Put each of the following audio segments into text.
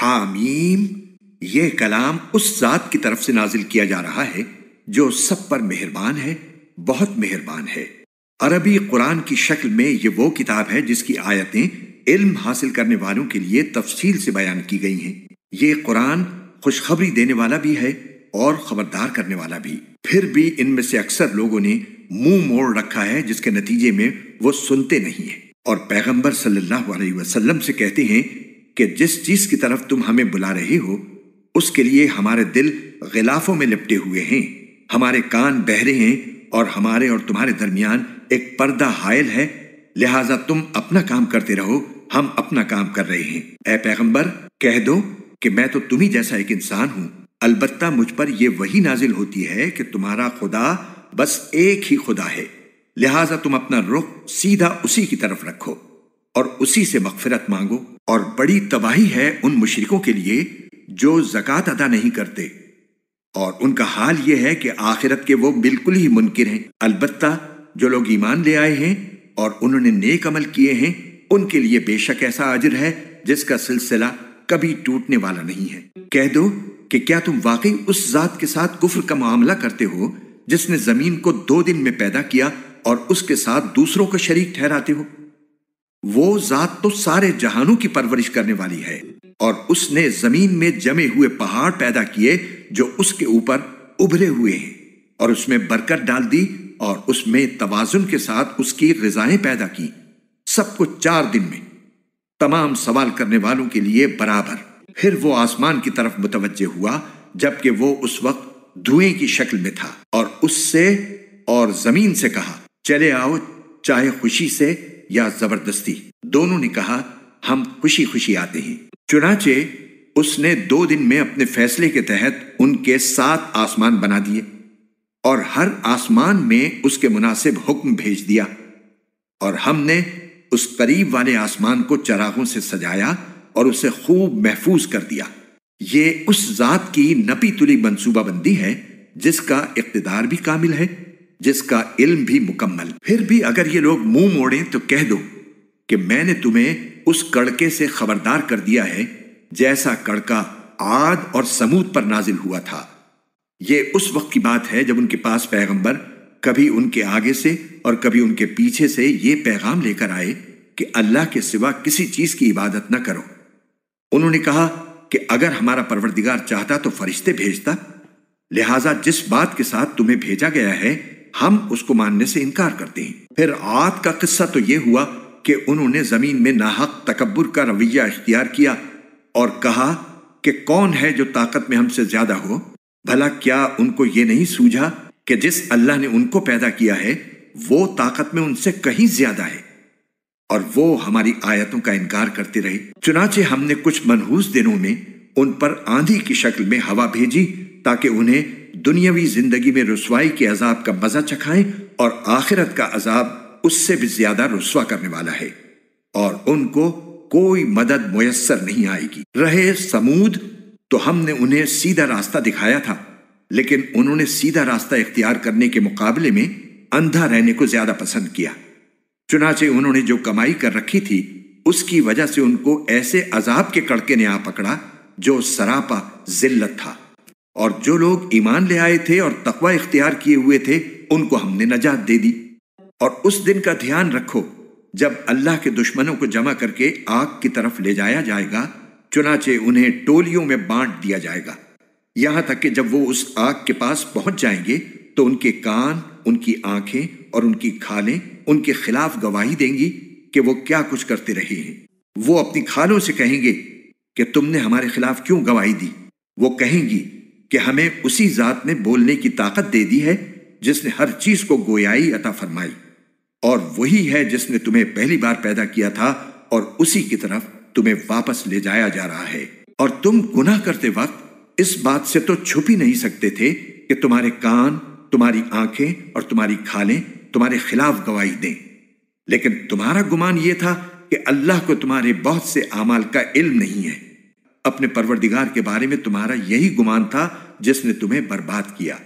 हामीम यह कलाम उस जात की तरफ से नाजिल किया जा रहा है जो सब पर मेहरबान है बहुत मेहरबान है अरबी कुरान की शक्ल में यह वो किताब है जिसकी आयतें इल्म हासिल करने वालों के लिए तफसील से बयान की गई हैं ये कुरान खुशखबरी देने वाला भी है और खबरदार करने वाला भी फिर भी इनमें से अक्सर लोगों ने मुंह मोड़ रखा है जिसके नतीजे में वो सुनते नहीं है और पैगंबर सल्लल्लाहु अलैहि वसल्लम से कहते हैं कि जिस चीज की तरफ तुम हमें बुला रहे हो उसके लिए हमारे दिल गिलाफों में लिपटे हुए हैं हमारे कान बहरे हैं और हमारे और तुम्हारे दरमियान एक पर्दा हायल है लिहाजा तुम अपना काम करते रहो हम अपना काम कर रहे हैं ए पैगंबर कह दो कि मैं तो तुम्ही जैसा एक इंसान हूं अलबत् मुझ पर यह वही नाजिल होती है कि तुम्हारा खुदा बस एक ही खुदा है लिहाजा तुम अपना रुख सीधा उसी की तरफ रखो और उसी से मकफिरत मांगो और बड़ी तबाही है उन मुशरकों के लिए जो जक़ात अदा नहीं करते और उनका हाल यह है कि आखिरत के वो बिल्कुल ही मुनकर हैं अलबत् जो लोग ईमान ले आए हैं और उन्होंने नेक अमल किए हैं उनके लिए बेशक ऐसा अजर है जिसका सिलसिला कभी टूटने वाला नहीं है कह दो कि क्या तुम वाकई उस जात के साथ कुफर का मामला करते हो जिसने जमीन को दो दिन में पैदा किया और उसके साथ दूसरों को शरीक ठहराते हो वो जात तो सारे जहानों की परवरिश करने वाली है और उसने जमीन में जमे हुए पहाड़ पैदा किए जो उसके ऊपर उभरे हुए हैं और उसमें बरकत डाल दी और उसमें तवाजुन के साथ उसकी गजाएं पैदा की सब कुछ चार दिन में तमाम सवाल करने वालों के लिए बराबर फिर वो आसमान की तरफ मुतवजे हुआ जबकि वो उस वक्त धुएं की शक्ल में था और उससे और जमीन से कहा चले आओ चाहे खुशी से या जबरदस्ती दोनों ने कहा हम खुशी खुशी आते हैं चुनाचे उसने दो दिन में अपने फैसले के तहत उनके सात आसमान बना दिए और हर आसमान में उसके मुनासिब हुक्म भेज दिया और हमने उस करीब वाले आसमान को चरागों से सजाया और उसे खूब महफूज कर दिया ये उस जात की नपी तुली मनसूबाबंदी है जिसका इकतदार भी कामिल है जिसका इल्म भी मुकम्मल फिर भी अगर ये लोग मुंह मोड़ें तो कह दो कि मैंने तुम्हें उस कड़के से खबरदार कर दिया है जैसा कड़का आद और समूद पर नाजिल हुआ था ये उस वक्त की बात है जब उनके पास पैगंबर कभी उनके आगे से और कभी उनके पीछे से ये पैगाम लेकर आए कि अल्लाह के सिवा किसी चीज की इबादत न करो उन्होंने कहा कि अगर हमारा परवरदिगार चाहता तो फरिश्ते भेजता लिहाजा जिस बात के साथ तुम्हें भेजा गया है हम उसको मानने से इनकार करते हैं फिर आत का किस्सा तो यह हुआ कि उन्होंने जमीन में नाहक तकबर का रवैया इख्तियार किया और कहा कि कौन है जो ताकत में हमसे ज्यादा हो भला क्या उनको ये नहीं सूझा कि जिस अल्लाह ने उनको पैदा किया है वो ताकत में उनसे कहीं ज्यादा है और वो हमारी आयतों का इनकार करते रहे चुनाचे हमने कुछ मनहूस दिनों में उन पर आंधी की शक्ल में हवा भेजी ताकि उन्हें दुनियावी जिंदगी में रसवाई के अजाब का मजा चखाएं और आखिरत का अजाब उससे भी ज्यादा रसवा करने वाला है और उनको कोई मदद मुयसर नहीं आएगी रहे समूद तो हमने उन्हें सीधा रास्ता दिखाया था लेकिन उन्होंने सीधा रास्ता इख्तियार करने के मुकाबले में अंधा रहने को ज्यादा पसंद किया चुनाचे उन्होंने जो कमाई कर रखी थी उसकी वजह से उनको ऐसे अजाब के कड़के ने आ पकड़ा जो सरापा जिल्लत था और जो लोग ईमान ले आए थे और तकवा इख्तियार किए हुए थे उनको हमने नजात दे दी और उस दिन का ध्यान रखो जब अल्लाह के दुश्मनों को जमा करके आग की तरफ ले जाया जाएगा चुनाचे उन्हें टोलियों में बांट दिया जाएगा यहां तक कि जब वो उस आग के पास पहुंच जाएंगे तो उनके कान उनकी आंखें और उनकी खालें उनके खिलाफ गवाही देंगी कि वो क्या कुछ करते रहे हैं वो अपनी खालों से कहेंगे कि तुमने हमारे खिलाफ क्यों गवाही दी वो कहेंगी कि हमें उसी जात ने बोलने की ताकत दे दी है जिसने हर चीज को गोयाई अता फरमाई और वही है जिसने तुम्हें पहली बार पैदा किया था और उसी की तरफ तुम्हें वापस ले जाया जा रहा है और तुम गुनाह करते वक्त इस बात से तो छुप ही नहीं सकते थे कि तुम्हारे कान तुम्हारी आंखें और तुम्हारी खाले तुम्हारे खिलाफ गवाही दें लेकिन तुम्हारा गुमान यह था कि अल्लाह को तुम्हारे बहुत से अमाल का इल्म नहीं है अपने परवरदिगार के बारे में तुम्हारा यही गुमान था जिसने तुम्हें बर्बाद किया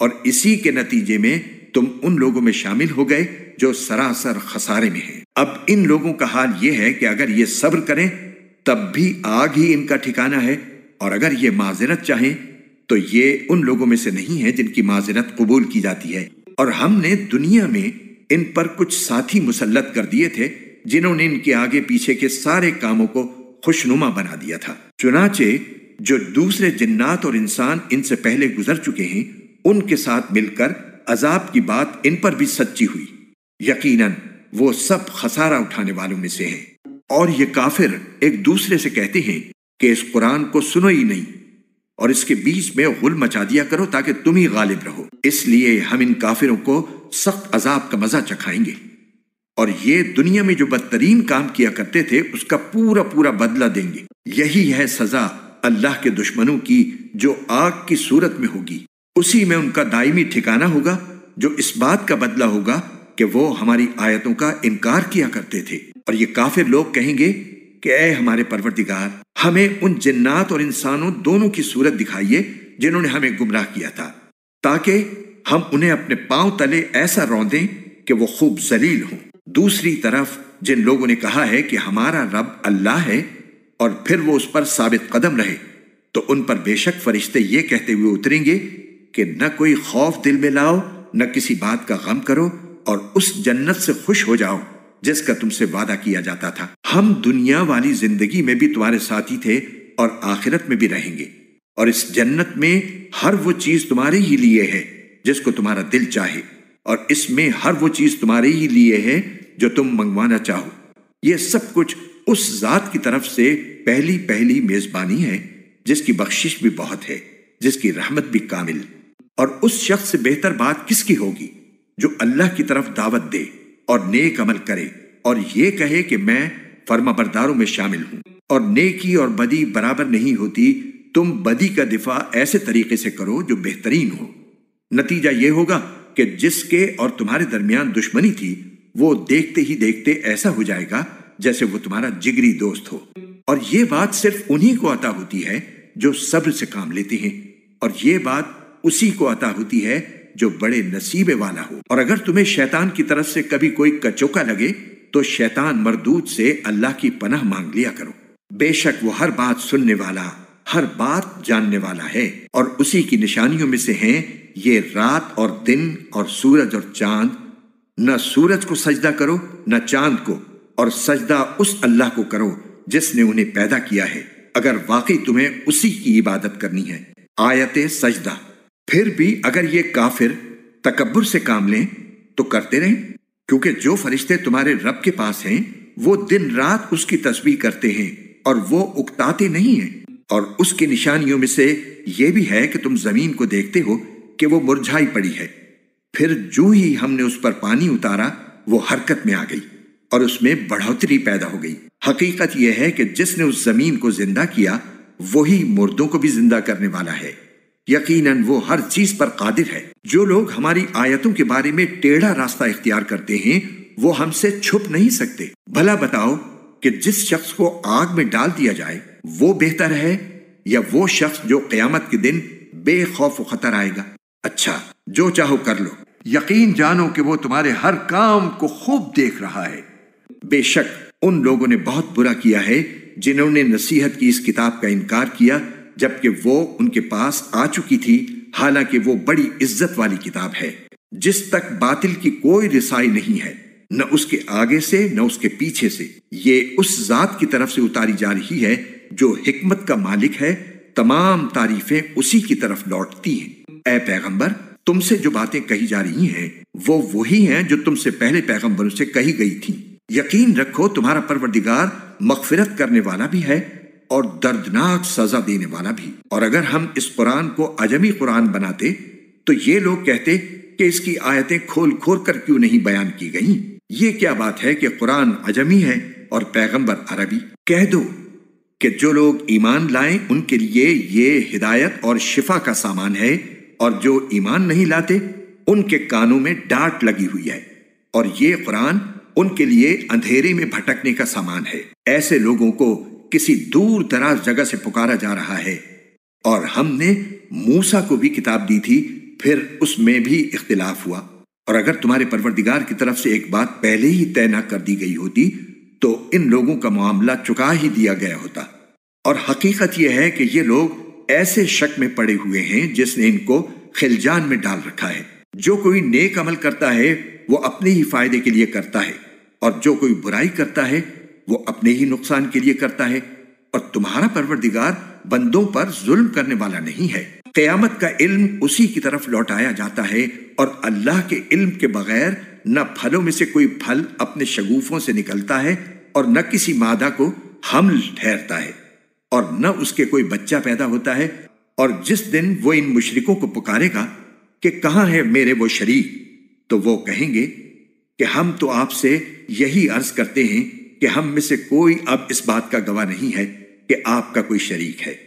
और इसी के नतीजे में तुम उन लोगों में शामिल हो गए जो सरासर खसारे में हैं। अब इन लोगों का हाल यह है कि अगर ये सब्र करें तब भी आग ही इनका ठिकाना है और अगर ये माजरत चाहें तो ये उन लोगों में से नहीं है जिनकी माजरत कबूल की जाती है और हमने दुनिया में इन पर कुछ साथी मुसलत कर दिए थे जिन्होंने इनके आगे पीछे के सारे कामों को खुशनुमा बना दिया था चुनाचे जो दूसरे जिन्नात और इंसान इनसे पहले गुजर चुके हैं उनके साथ मिलकर अजाब की बात इन पर भी सच्ची हुई यकीनन वो सब खसारा उठाने वालों में से हैं और ये काफिर एक दूसरे से कहते हैं कि इस कुरान को सुनो ही नहीं और इसके बीच में गुल मचा दिया करो ताकि तुम ही गालिब रहो इसलिए हम इन काफिरों को सख्त अजाब का मजा चखाएंगे और ये दुनिया में जो बदतरीन काम किया करते थे उसका पूरा पूरा बदला देंगे यही है सजा अल्लाह के दुश्मनों की जो आग की सूरत में होगी उसी में उनका दायमी ठिकाना होगा जो इस बात का बदला होगा कि वो हमारी आयतों का इनकार किया करते थे और ये काफिर लोग कहेंगे कि ऐ हमारे परवरदिगार हमें उन जिन्नात और इंसानों दोनों की सूरत दिखाइए जिन्होंने हमें गुमराह किया था ताकि हम उन्हें अपने पांव तले ऐसा रौंदें कि वो खूब जलील हों दूसरी तरफ जिन लोगों ने कहा है कि हमारा रब अल्लाह है और फिर वो उस पर साबित कदम रहे तो उन पर बेशक फरिश्ते ये कहते हुए उतरेंगे कि न कोई खौफ दिल में लाओ न किसी बात का गम करो और उस जन्नत से खुश हो जाओ जिसका तुमसे वादा किया जाता था हम दुनिया वाली जिंदगी में भी तुम्हारे साथी थे और आखिरत में भी रहेंगे और इस जन्नत में हर वो चीज तुम्हारे ही लिए है जिसको तुम्हारा दिल चाहे और इसमें हर वो चीज तुम्हारे ही लिए है जो तुम मंगवाना चाहो यह सब कुछ उस जात की तरफ से पहली पहली मेजबानी है जिसकी बख्शिश भी बहुत है जिसकी रहमत भी कामिल और उस शख्स से बेहतर बात किसकी होगी जो अल्लाह की तरफ दावत दे और नेक अमल करे और ये कहे कि मैं फर्मा बरदारों में शामिल हूं और नेकी और बदी बराबर नहीं होती तुम बदी का दिफा ऐसे तरीके से करो जो बेहतरीन हो नतीजा यह होगा कि जिसके और तुम्हारे दरमियान दुश्मनी थी वो देखते ही देखते ऐसा हो जाएगा जैसे वो तुम्हारा जिगरी दोस्त हो और ये बात सिर्फ उन्हीं को अता होती है जो सब्र से काम लेते हैं और ये बात उसी को अता होती है जो बड़े नसीबे वाला हो और अगर तुम्हें शैतान की तरफ से कभी कोई कचोका लगे तो शैतान मरदूत से अल्लाह की पनाह मांग लिया करो बेशक वो हर बात सुनने वाला हर बात जानने वाला है और उसी की निशानियों में से हैं ये रात और दिन और सूरज और चांद न सूरज को सजदा करो न चांद को और सजदा उस अल्लाह को करो जिसने उन्हें पैदा किया है अगर वाकई तुम्हें उसी की इबादत करनी है आयत सजदा फिर भी अगर ये काफिर तकबर से काम लें तो करते रहें क्योंकि जो फरिश्ते तुम्हारे रब के पास हैं वो दिन रात उसकी तस्वीर करते हैं और वो उकताते नहीं हैं और उसकी निशानियों में से यह भी है कि तुम जमीन को देखते हो कि वो मुरझाई पड़ी है फिर जो ही हमने उस पर पानी उतारा वो हरकत में आ गई और उसमें बढ़ोतरी पैदा हो गई हकीकत यह है कि जिसने उस जमीन को जिंदा किया वही मुर्दों को भी जिंदा करने वाला है यकीनन वो हर चीज पर कादिर है जो लोग हमारी आयतों के बारे में टेढ़ा रास्ता इख्तियार करते हैं वो हमसे छुप नहीं सकते भला बताओ कि जिस शख्स को आग में डाल दिया जाए वो बेहतर है या वो शख्स जो क्यामत के दिन बेखौफ खतर आएगा अच्छा जो चाहो कर लो यकीन जानो कि वो तुम्हारे हर काम को खूब देख रहा है बेशक उन लोगों ने बहुत बुरा किया है जिन्होंने नसीहत की इस किताब का इनकार किया जबकि वो उनके पास आ चुकी थी हालांकि वो बड़ी इज्जत वाली किताब है जिस तक बातिल की कोई रिसाई नहीं है न उसके आगे से न उसके पीछे से ये उस जात की तरफ से उतारी जा रही है जो हिकमत का मालिक है तमाम तारीफें उसी की तरफ लौटती हैं ऐ पैगंबर तुमसे जो बातें कही जा रही हैं वो वही हैं जो तुमसे पहले पैगंबरों से कही गई थी यकीन रखो तुम्हारा परवरदिगार मगफिरत करने वाला भी है और दर्दनाक सजा देने वाला भी और अगर हम इस कुरान को अजमी कुरान बनाते तो ये लोग कहते कि इसकी आयतें खोल खोल कर क्यों नहीं बयान की गई ये क्या बात है कि कुरान अजमी है और पैगंबर अरबी कह दो कि जो लोग ईमान लाएं उनके लिए ये हिदायत और शिफा का सामान है और जो ईमान नहीं लाते उनके कानों में डांट लगी हुई है और ये कुरान उनके लिए अंधेरे में भटकने का सामान है ऐसे लोगों को किसी दूर दराज जगह से पुकारा जा रहा है और हमने मूसा को भी किताब दी थी फिर उसमें भी इख्तिलाफ हुआ और अगर तुम्हारे परवरदिगार की तरफ से एक बात पहले ही तय न कर दी गई होती तो इन लोगों का मामला चुका ही दिया गया होता और हकीकत यह है कि ये लोग ऐसे शक में पड़े हुए हैं जिसने इनको खिलजान में डाल रखा है जो कोई नेक अमल करता है वो अपने ही फायदे के लिए करता है और जो कोई बुराई करता है वो अपने ही नुकसान के लिए करता है और तुम्हारा परवरदिगार बंदों पर जुल्म करने वाला नहीं है कयामत का इल्म उसी की तरफ लौटाया जाता है और अल्लाह के इल्म के बगैर न फलों में से कोई फल अपने शगूफों से निकलता है और न किसी मादा को हम ठहरता है और न उसके कोई बच्चा पैदा होता है और जिस दिन वो इन मुशरिकों को पुकारेगा कि कहाँ है मेरे वो शरीक तो वो कहेंगे कि हम तो आपसे यही अर्ज करते हैं कि हम में से कोई अब इस बात का गवाह नहीं है कि आपका कोई शरीक है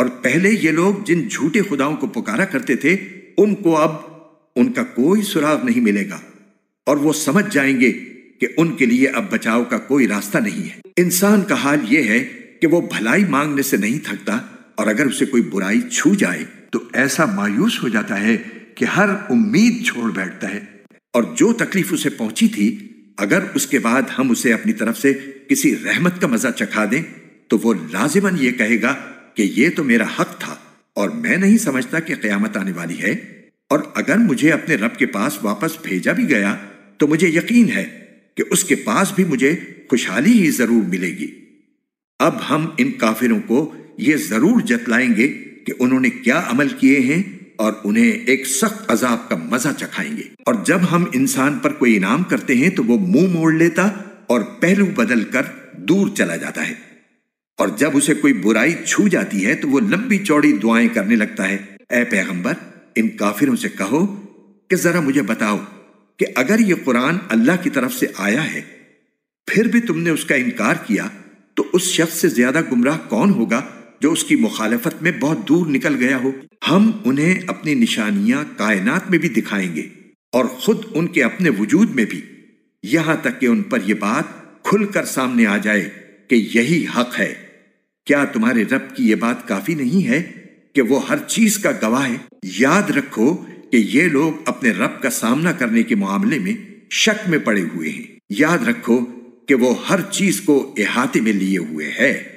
और पहले ये लोग जिन झूठे खुदाओं को पुकारा करते थे उनको अब उनका कोई सुराग नहीं मिलेगा और वो समझ जाएंगे कि उनके लिए अब बचाव का कोई रास्ता नहीं है इंसान का हाल यह है कि वो भलाई मांगने से नहीं थकता और अगर उसे कोई बुराई छू जाए तो ऐसा मायूस हो जाता है कि हर उम्मीद छोड़ बैठता है और जो तकलीफ उसे पहुंची थी अगर उसके बाद हम उसे अपनी तरफ से किसी रहमत का मजा चखा दें तो वो लाजिमन ये कहेगा कि ये तो मेरा हक था और मैं नहीं समझता कि क्यामत आने वाली है और अगर मुझे अपने रब के पास वापस भेजा भी गया तो मुझे यकीन है कि उसके पास भी मुझे खुशहाली ही जरूर मिलेगी अब हम इन काफिरों को यह जरूर जतलाएंगे कि उन्होंने क्या अमल किए हैं और उन्हें एक सख्त अजाब का मजा चखाएंगे और जब हम इंसान पर कोई इनाम करते हैं तो वो मुंह मोड़ लेता और पहलू बदल कर दूर चला जाता है और जब उसे कोई बुराई छू जाती है तो वो लंबी चौड़ी दुआएं करने लगता है ए पैगंबर इन काफिरों से कहो कि जरा मुझे बताओ कि अगर यह कुरान अल्लाह की तरफ से आया है फिर भी तुमने उसका इनकार किया तो उस शख्स से ज्यादा गुमराह कौन होगा जो उसकी मुखालफत में बहुत दूर निकल गया हो हम उन्हें अपनी निशानियां कायनात में भी दिखाएंगे और खुद उनके अपने वजूद में भी यहां तक कि उन पर यह बात खुलकर सामने आ जाए कि यही हक है क्या तुम्हारे रब की यह बात काफी नहीं है कि वो हर चीज का गवाह है याद रखो कि ये लोग अपने रब का सामना करने के मामले में शक में पड़े हुए हैं याद रखो कि वो हर चीज को इहाते में लिए हुए है